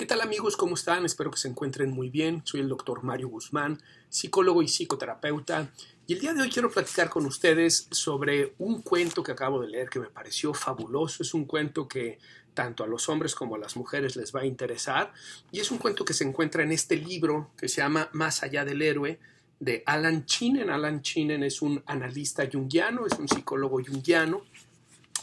¿Qué tal amigos? ¿Cómo están? Espero que se encuentren muy bien. Soy el doctor Mario Guzmán, psicólogo y psicoterapeuta, y el día de hoy quiero platicar con ustedes sobre un cuento que acabo de leer que me pareció fabuloso. Es un cuento que tanto a los hombres como a las mujeres les va a interesar, y es un cuento que se encuentra en este libro que se llama Más allá del héroe de Alan Chinen. Alan Chinen es un analista junguiano, es un psicólogo junguiano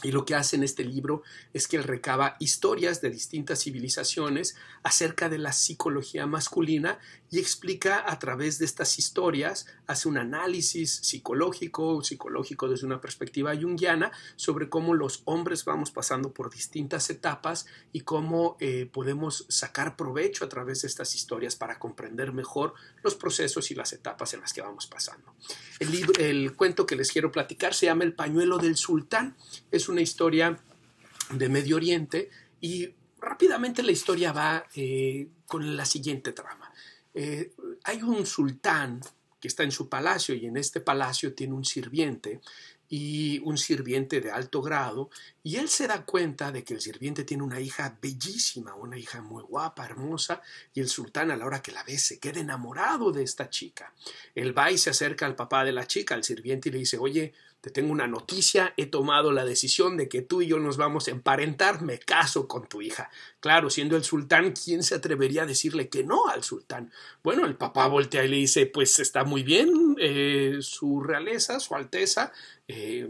y lo que hace en este libro es que él recaba historias de distintas civilizaciones acerca de la psicología masculina y explica a través de estas historias, hace un análisis psicológico, psicológico desde una perspectiva junguiana, sobre cómo los hombres vamos pasando por distintas etapas y cómo eh, podemos sacar provecho a través de estas historias para comprender mejor los procesos y las etapas en las que vamos pasando. El, cuento que les quiero platicar se llama El pañuelo del sultán, es una historia de Medio Oriente y rápidamente la historia va eh, con la siguiente trama eh, hay un sultán que está en su palacio y en este palacio tiene un sirviente y un sirviente de alto grado y él se da cuenta de que el sirviente tiene una hija bellísima, una hija muy guapa, hermosa y el sultán a la hora que la ve se queda enamorado de esta chica. Él va y se acerca al papá de la chica, al sirviente y le dice, oye, te tengo una noticia, he tomado la decisión de que tú y yo nos vamos a emparentar, me caso con tu hija. Claro, siendo el sultán, ¿quién se atrevería a decirle que no al sultán? Bueno, el papá voltea y le dice, pues está muy bien, eh, su realeza, su alteza, eh,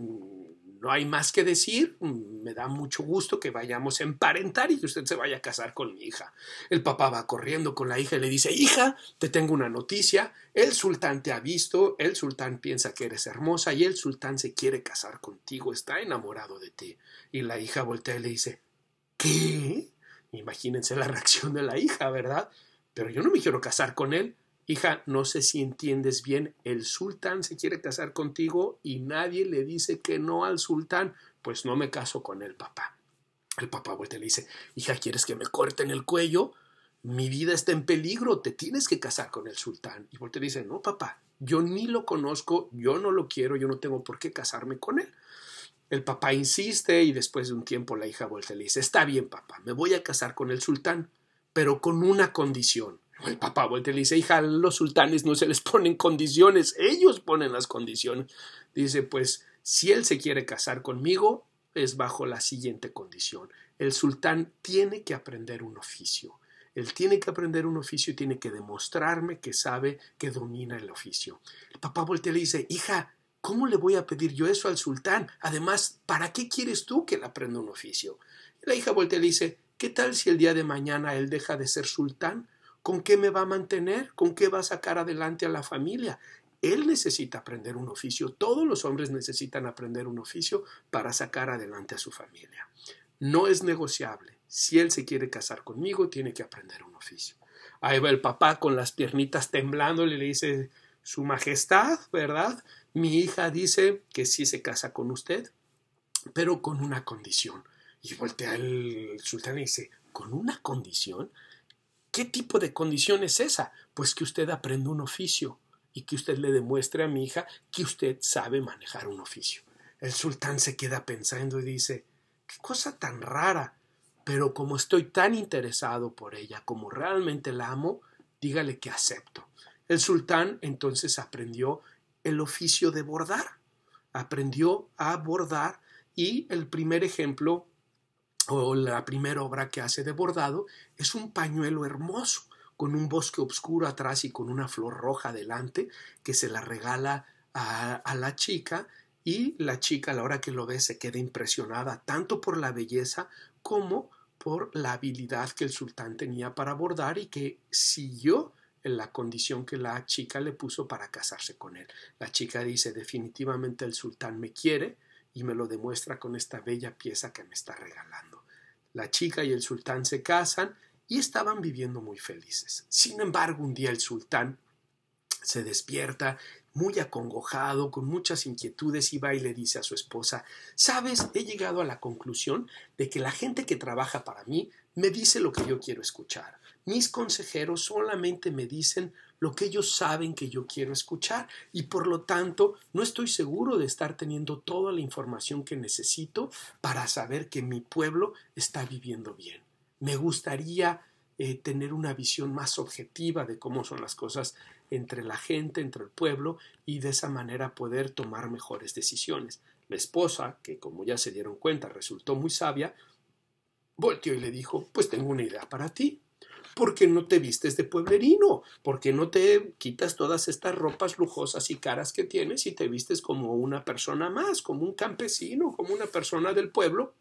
no hay más que decir, mm, me da mucho gusto que vayamos a emparentar y que usted se vaya a casar con mi hija. El papá va corriendo con la hija y le dice, hija, te tengo una noticia, el sultán te ha visto, el sultán piensa que eres hermosa y el sultán se quiere casar contigo, está enamorado de ti. Y la hija voltea y le dice, ¿qué? Imagínense la reacción de la hija, ¿verdad? Pero yo no me quiero casar con él hija, no sé si entiendes bien, el sultán se quiere casar contigo y nadie le dice que no al sultán, pues no me caso con el papá. El papá vuelta y le dice, hija, ¿quieres que me corten el cuello? Mi vida está en peligro, te tienes que casar con el sultán. Y vuelta dice, no, papá, yo ni lo conozco, yo no lo quiero, yo no tengo por qué casarme con él. El papá insiste y después de un tiempo la hija vuelta y le dice, está bien, papá, me voy a casar con el sultán, pero con una condición el papá voltea le dice, hija, los sultanes no se les ponen condiciones, ellos ponen las condiciones. Dice, pues, si él se quiere casar conmigo, es bajo la siguiente condición. El sultán tiene que aprender un oficio. Él tiene que aprender un oficio y tiene que demostrarme que sabe que domina el oficio. El papá voltea y le dice, hija, ¿cómo le voy a pedir yo eso al sultán? Además, ¿para qué quieres tú que él aprenda un oficio? La hija voltea y le dice, ¿qué tal si el día de mañana él deja de ser sultán? ¿Con qué me va a mantener? ¿Con qué va a sacar adelante a la familia? Él necesita aprender un oficio, todos los hombres necesitan aprender un oficio para sacar adelante a su familia. No es negociable. Si él se quiere casar conmigo, tiene que aprender un oficio. Ahí va el papá con las piernitas temblando y le dice, Su Majestad, ¿verdad? Mi hija dice que sí se casa con usted, pero con una condición. Y voltea el sultán y dice, ¿con una condición? ¿Qué tipo de condición es esa? Pues que usted aprenda un oficio y que usted le demuestre a mi hija que usted sabe manejar un oficio. El sultán se queda pensando y dice, qué cosa tan rara, pero como estoy tan interesado por ella, como realmente la amo, dígale que acepto. El sultán entonces aprendió el oficio de bordar, aprendió a bordar y el primer ejemplo o la primera obra que hace de bordado, es un pañuelo hermoso, con un bosque oscuro atrás y con una flor roja delante, que se la regala a, la chica y la chica a la hora que lo ve se queda impresionada tanto por la belleza como por la habilidad que el sultán tenía para bordar y que siguió en la condición que la chica le puso para casarse con él. La chica dice definitivamente el sultán me quiere, y me lo demuestra con esta bella pieza que me está regalando. La chica y el sultán se casan y estaban viviendo muy felices. Sin embargo, un día el sultán se despierta muy acongojado, con muchas inquietudes, y va y le dice a su esposa, sabes, he llegado a la conclusión de que la gente que trabaja para mí me dice lo que yo quiero escuchar. Mis consejeros solamente me dicen lo que ellos saben que yo quiero escuchar y por lo tanto no estoy seguro de estar teniendo toda la información que necesito para saber que mi pueblo está viviendo bien. Me gustaría eh, tener una visión más objetiva de cómo son las cosas entre la gente, entre el pueblo y de esa manera poder tomar mejores decisiones. La esposa, que como ya se dieron cuenta resultó muy sabia, volteó y le dijo, pues tengo una idea para ti. ¿Por qué no te vistes de pueblerino? ¿Por qué no te quitas todas estas ropas lujosas y caras que tienes y te vistes como una persona más, como un campesino, como una persona del pueblo?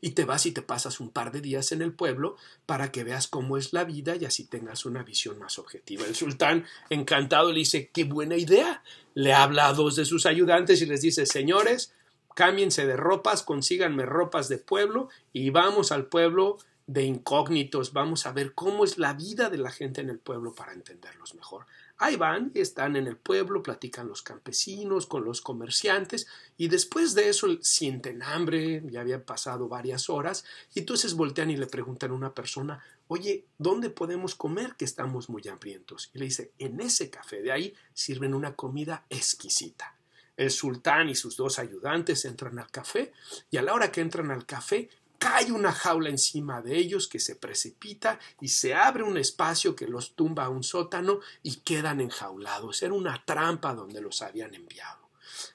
Y te vas y te pasas un par de días en el pueblo para que veas cómo es la vida y así tengas una visión más objetiva. El sultán, encantado, le dice, qué buena idea. Le habla a dos de sus ayudantes y les dice, señores, cámbiense de ropas, consíganme ropas de pueblo y vamos al pueblo de incógnitos, vamos a ver cómo es la vida de la gente en el pueblo para entenderlos mejor. Ahí van, están en el pueblo, platican los campesinos, con los comerciantes, y después de eso sienten hambre, ya habían pasado varias horas, y entonces voltean y le preguntan a una persona, oye, ¿dónde podemos comer que estamos muy hambrientos? Y le dice, en ese café de ahí sirven una comida exquisita. El sultán y sus dos ayudantes entran al café y a la hora que entran al café cae una jaula encima de ellos que se precipita y se abre un espacio que los tumba a un sótano y quedan enjaulados. Era una trampa donde los habían enviado.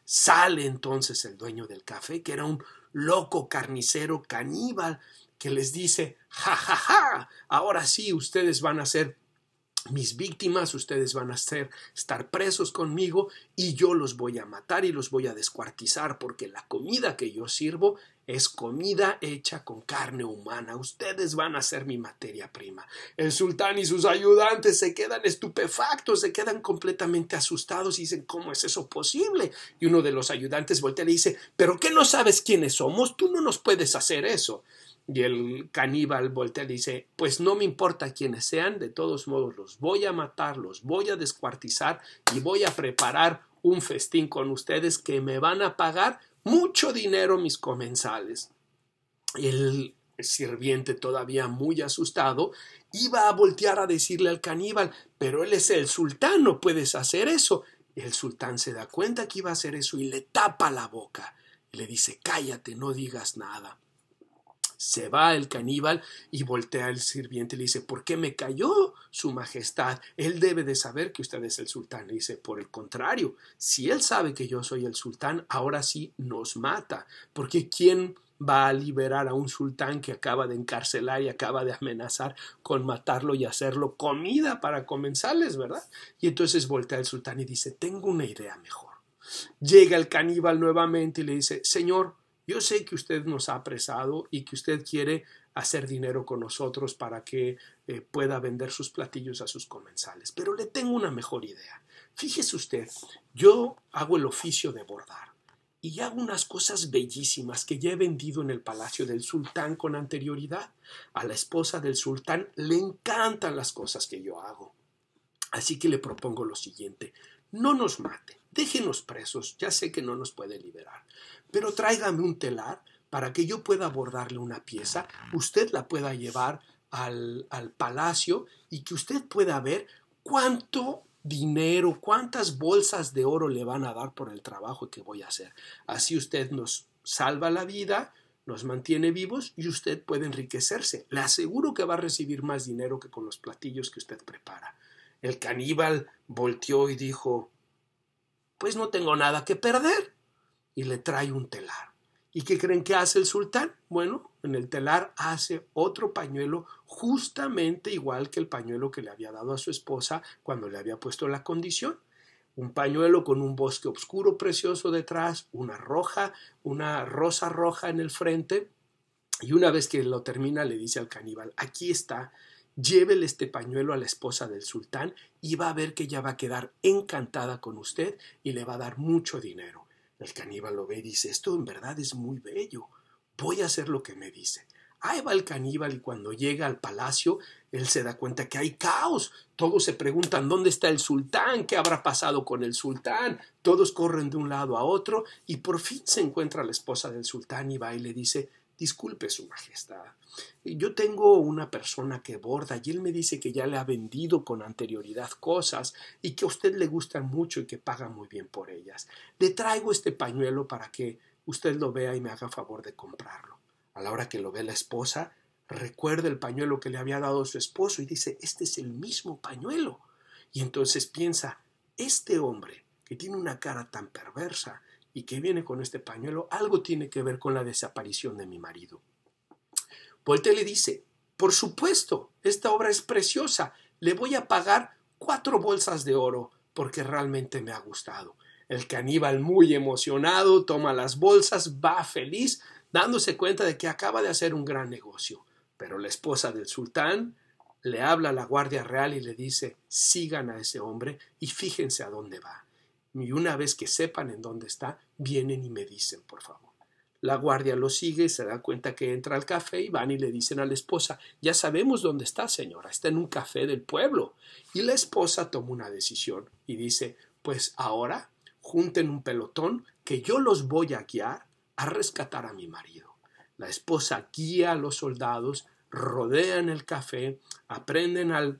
Sale entonces el dueño del café, que era un loco carnicero caníbal, que les dice, ja, ja, ja, ahora sí, ustedes van a ser mis víctimas, ustedes van a ser, estar presos conmigo y yo los voy a matar y los voy a descuartizar porque la comida que yo sirvo es comida hecha con carne humana. Ustedes van a ser mi materia prima. El sultán y sus ayudantes se quedan estupefactos, se quedan completamente asustados y dicen, ¿cómo es eso posible? Y uno de los ayudantes voltea y dice, ¿pero qué no sabes quiénes somos? Tú no nos puedes hacer eso. Y el caníbal voltea y dice, pues no me importa quiénes sean, de todos modos los voy a matar, los voy a descuartizar y voy a preparar un festín con ustedes que me van a pagar mucho dinero mis comensales. El sirviente, todavía muy asustado, iba a voltear a decirle al caníbal Pero él es el sultán, no puedes hacer eso. El sultán se da cuenta que iba a hacer eso y le tapa la boca. Y le dice Cállate, no digas nada. Se va el caníbal y voltea el sirviente y le dice, ¿por qué me cayó su majestad? Él debe de saber que usted es el sultán. Le dice, por el contrario, si él sabe que yo soy el sultán, ahora sí nos mata, porque ¿quién va a liberar a un sultán que acaba de encarcelar y acaba de amenazar con matarlo y hacerlo comida para comensales, ¿verdad? Y entonces voltea el sultán y dice, tengo una idea mejor. Llega el caníbal nuevamente y le dice, Señor, yo sé que usted nos ha apresado y que usted quiere hacer dinero con nosotros para que eh, pueda vender sus platillos a sus comensales, pero le tengo una mejor idea. Fíjese usted, yo hago el oficio de bordar y hago unas cosas bellísimas que ya he vendido en el palacio del sultán con anterioridad. A la esposa del sultán le encantan las cosas que yo hago. Así que le propongo lo siguiente, no nos mate. Déjenos presos, ya sé que no nos puede liberar, pero tráigame un telar para que yo pueda bordarle una pieza, usted la pueda llevar al, al palacio y que usted pueda ver cuánto dinero, cuántas bolsas de oro le van a dar por el trabajo que voy a hacer. Así usted nos salva la vida, nos mantiene vivos y usted puede enriquecerse. Le aseguro que va a recibir más dinero que con los platillos que usted prepara. El caníbal volteó y dijo pues no tengo nada que perder. Y le trae un telar. ¿Y qué creen que hace el sultán? Bueno, en el telar hace otro pañuelo justamente igual que el pañuelo que le había dado a su esposa cuando le había puesto la condición. Un pañuelo con un bosque oscuro precioso detrás, una roja, una rosa roja en el frente. Y una vez que lo termina le dice al caníbal, aquí está llévele este pañuelo a la esposa del sultán y va a ver que ella va a quedar encantada con usted y le va a dar mucho dinero. El caníbal lo ve y dice, esto en verdad es muy bello, voy a hacer lo que me dice. Ahí va el caníbal y cuando llega al palacio, él se da cuenta que hay caos. Todos se preguntan dónde está el sultán, qué habrá pasado con el sultán. Todos corren de un lado a otro y por fin se encuentra la esposa del sultán y va y le dice, Disculpe, Su Majestad. Yo tengo una persona que borda y él me dice que ya le ha vendido con anterioridad cosas y que a usted le gustan mucho y que paga muy bien por ellas. Le traigo este pañuelo para que usted lo vea y me haga favor de comprarlo. A la hora que lo ve la esposa, recuerda el pañuelo que le había dado su esposo y dice, este es el mismo pañuelo. Y entonces piensa, este hombre que tiene una cara tan perversa ¿Y qué viene con este pañuelo? Algo tiene que ver con la desaparición de mi marido. Volte le dice, por supuesto, esta obra es preciosa, le voy a pagar cuatro bolsas de oro porque realmente me ha gustado. El caníbal muy emocionado toma las bolsas, va feliz, dándose cuenta de que acaba de hacer un gran negocio. Pero la esposa del sultán le habla a la guardia real y le dice sigan a ese hombre y fíjense a dónde va y una vez que sepan en dónde está, vienen y me dicen, por favor. La guardia lo sigue, se da cuenta que entra al café y van y le dicen a la esposa, ya sabemos dónde está, señora, está en un café del pueblo. Y la esposa toma una decisión y dice, pues ahora junten un pelotón que yo los voy a guiar a rescatar a mi marido. La esposa guía a los soldados, rodean el café, aprenden al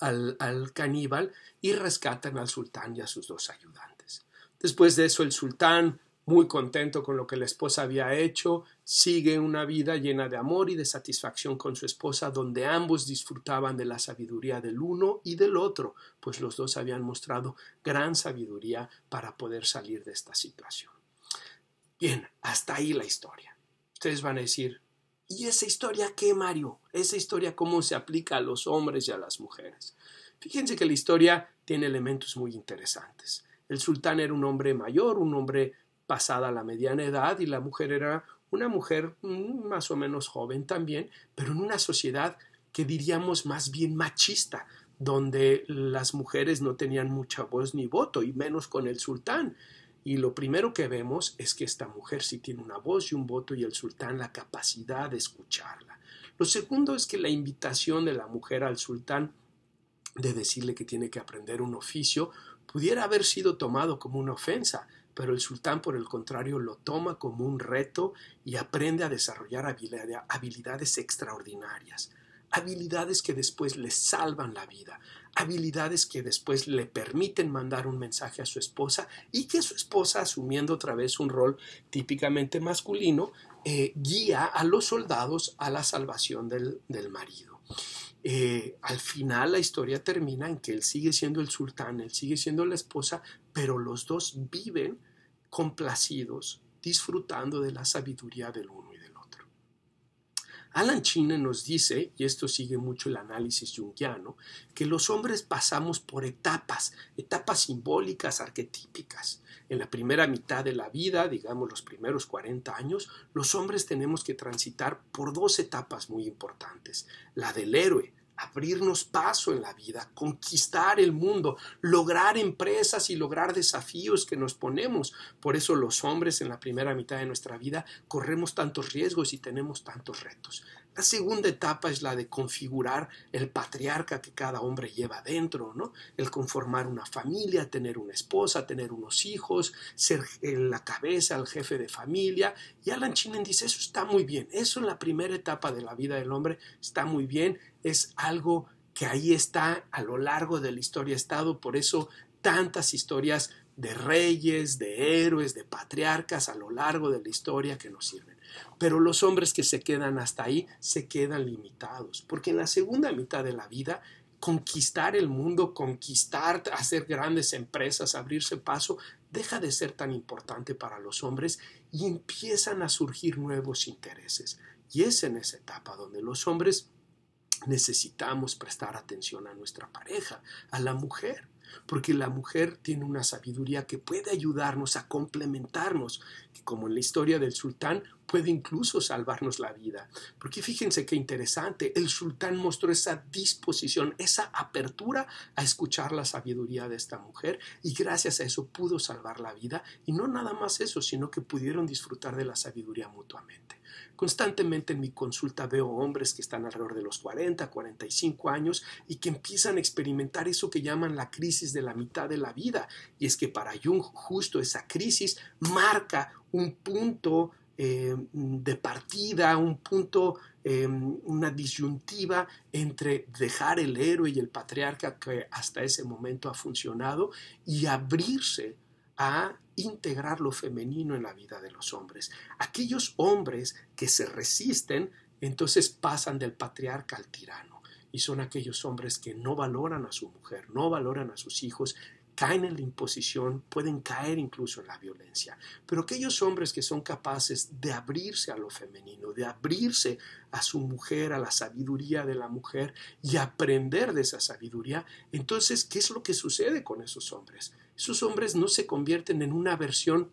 al, caníbal y rescatan al sultán y a sus dos ayudantes. Después de eso el sultán, muy contento con lo que la esposa había hecho, sigue una vida llena de amor y de satisfacción con su esposa, donde ambos disfrutaban de la sabiduría del uno y del otro, pues los dos habían mostrado gran sabiduría para poder salir de esta situación. Bien, hasta ahí la historia. Ustedes van a decir, ¿Y esa historia qué, Mario? Esa historia cómo se aplica a los hombres y a las mujeres. Fíjense que la historia tiene elementos muy interesantes. El sultán era un hombre mayor, un hombre pasada la mediana edad y la mujer era una mujer mm, más o menos joven también, pero en una sociedad que diríamos más bien machista, donde las mujeres no tenían mucha voz ni voto, y menos con el sultán. Y lo primero que vemos es que esta mujer sí tiene una voz y un voto y el sultán la capacidad de escucharla. Lo segundo es que la invitación de la mujer al sultán de decirle que tiene que aprender un oficio pudiera haber sido tomado como una ofensa, pero el sultán por el contrario lo toma como un reto y aprende a desarrollar habilidades extraordinarias, habilidades que después le salvan la vida, habilidades que después le permiten mandar un mensaje a su esposa y que su esposa, asumiendo otra vez un rol típicamente masculino, eh, guía a los soldados a la salvación del, marido. Eh, al final la historia termina en que él sigue siendo el sultán, él sigue siendo la esposa, pero los dos viven complacidos, disfrutando de la sabiduría del uno. Alan China nos dice, y esto sigue mucho el análisis junguiano, que los hombres pasamos por etapas, etapas simbólicas, arquetípicas. En la primera mitad de la vida, digamos los primeros 40 años, los hombres tenemos que transitar por dos etapas muy importantes. La del héroe, abrirnos paso en la vida, conquistar el mundo, lograr empresas y lograr desafíos que nos ponemos. Por eso los hombres en la primera mitad de nuestra vida corremos tantos riesgos y tenemos tantos retos. La segunda etapa es la de configurar el patriarca que cada hombre lleva dentro, ¿no? El conformar una familia, tener una esposa, tener unos hijos, ser eh, la cabeza, el jefe de familia. Y Alan Chinen dice, eso está muy bien, eso en la primera etapa de la vida del hombre está muy bien, es algo que ahí está a lo largo de la historia estado, por eso tantas historias de reyes, de héroes, de patriarcas a lo largo de la historia que nos sirven. Pero los hombres que se quedan hasta ahí se quedan limitados, porque en la segunda mitad de la vida conquistar el mundo, conquistar, hacer grandes empresas, abrirse paso, deja de ser tan importante para los hombres y empiezan a surgir nuevos intereses. Y es en esa etapa donde los hombres necesitamos prestar atención a nuestra pareja, a la mujer, porque la mujer tiene una sabiduría que puede ayudarnos a complementarnos, como en la historia del sultán, puede incluso salvarnos la vida. Porque fíjense qué interesante, el sultán mostró esa disposición, esa apertura a escuchar la sabiduría de esta mujer y gracias a eso pudo salvar la vida y no nada más eso, sino que pudieron disfrutar de la sabiduría mutuamente. Constantemente en mi consulta veo hombres que están alrededor de los 40, 45 años y que empiezan a experimentar eso que llaman la crisis de la mitad de la vida. Y es que para Jung justo esa crisis marca un punto eh, de partida, un punto, eh, una disyuntiva entre dejar el héroe y el patriarca que hasta ese momento ha funcionado y abrirse a integrar lo femenino en la vida de los hombres. Aquellos hombres que se resisten, entonces pasan del patriarca al tirano y son aquellos hombres que no valoran a su mujer, no valoran a sus hijos caen en la imposición, pueden caer incluso en la violencia. Pero aquellos hombres que son capaces de abrirse a lo femenino, de abrirse a su mujer, a la sabiduría de la mujer y aprender de esa sabiduría, entonces, ¿qué es lo que sucede con esos hombres? Esos hombres no se convierten en una versión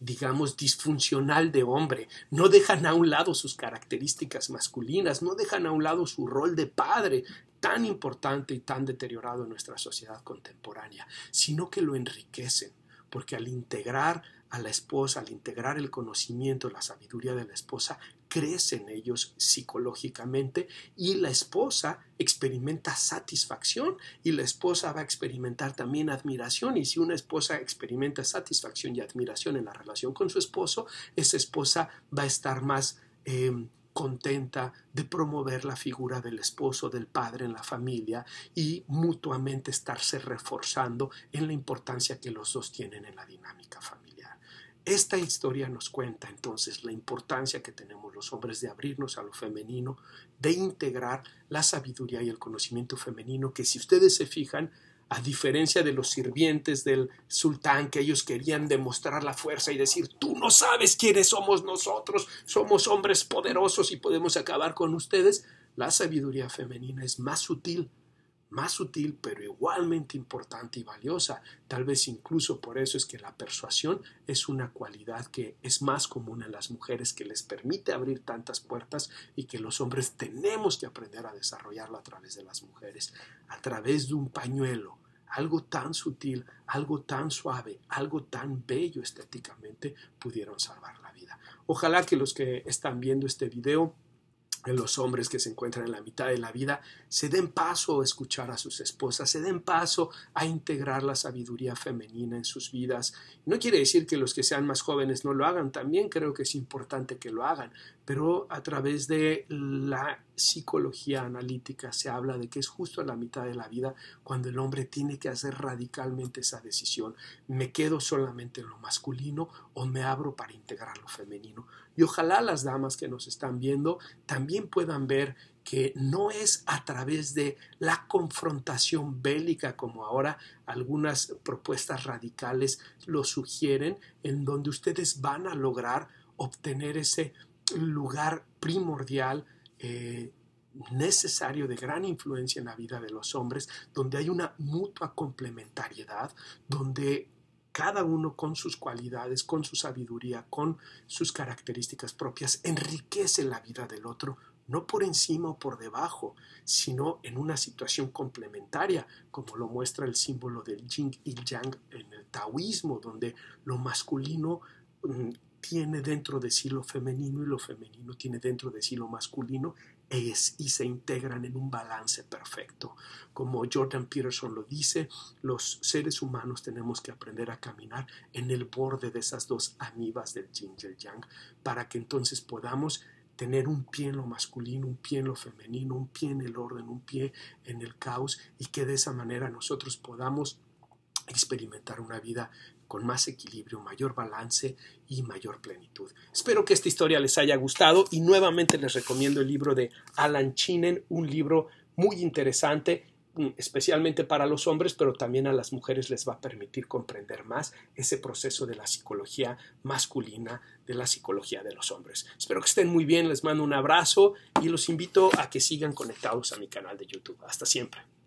digamos, disfuncional de hombre. No dejan a un lado sus características masculinas, no dejan a un lado su rol de padre tan importante y tan deteriorado en nuestra sociedad contemporánea, sino que lo enriquecen, porque al integrar a la esposa, al integrar el conocimiento, la sabiduría de la esposa, crecen ellos psicológicamente y la esposa experimenta satisfacción y la esposa va a experimentar también admiración y si una esposa experimenta satisfacción y admiración en la relación con su esposo, esa esposa va a estar más em, contenta de promover la figura del esposo, del padre en la familia y mutuamente estarse reforzando en la importancia que los dos tienen en la dinámica familiar. Esta historia nos cuenta entonces la importancia que tenemos los hombres de abrirnos a lo femenino, de integrar la sabiduría y el conocimiento femenino, que si ustedes se fijan, a diferencia de los sirvientes del sultán, que ellos querían demostrar la fuerza y decir, tú no sabes quiénes somos nosotros, somos hombres poderosos y podemos acabar con ustedes, la sabiduría femenina es más sutil, más sutil, pero igualmente importante y valiosa. Tal vez incluso por eso es que la persuasión es una cualidad que es más común en las mujeres, que les permite abrir tantas puertas y que los hombres tenemos que aprender a desarrollarla a través de las mujeres, a través de un pañuelo. Algo tan sutil, algo tan suave, algo tan bello estéticamente pudieron salvar la vida. Ojalá que los que están viendo este video los hombres que se encuentran en la mitad de la vida, se den paso a escuchar a sus esposas, se den paso a integrar la sabiduría femenina en sus vidas. No quiere decir que los que sean más jóvenes no lo hagan, también creo que es importante que lo hagan, pero a través de la psicología analítica se habla de que es justo a la mitad de la vida cuando el hombre tiene que hacer radicalmente esa decisión. ¿Me quedo solamente en lo masculino o me abro para integrar lo femenino? Y ojalá las damas que nos están viendo también puedan ver que no es a través de la confrontación bélica como ahora algunas propuestas radicales lo sugieren, en donde ustedes van a lograr obtener ese lugar primordial eh, necesario, de gran influencia en la vida de los hombres, donde hay una mutua complementariedad, donde cada uno con sus cualidades, con su sabiduría, con sus características propias, enriquece la vida del otro, no por encima o por debajo, sino en una situación complementaria, como lo muestra el símbolo del yin y yang en el taoísmo, donde lo masculino mm, tiene dentro de sí lo femenino y lo femenino tiene dentro de sí lo masculino es y se integran en un balance perfecto. Como Jordan Peterson lo dice, los seres humanos tenemos que aprender a caminar en el borde de esas dos amibas del yin yang para que entonces podamos tener un pie en lo masculino, un pie en lo femenino, un pie en el orden, un pie en el caos y que de esa manera nosotros podamos experimentar una vida con más equilibrio, mayor balance y mayor plenitud. Espero que esta historia les haya gustado y nuevamente les recomiendo el libro de Alan Chinen, un libro muy interesante mm, especialmente para los hombres, pero también a las mujeres les va a permitir comprender más ese proceso de la psicología masculina, de la psicología de los hombres. Espero que estén muy bien, les mando un abrazo y los invito a que sigan conectados a mi canal de YouTube. Hasta siempre.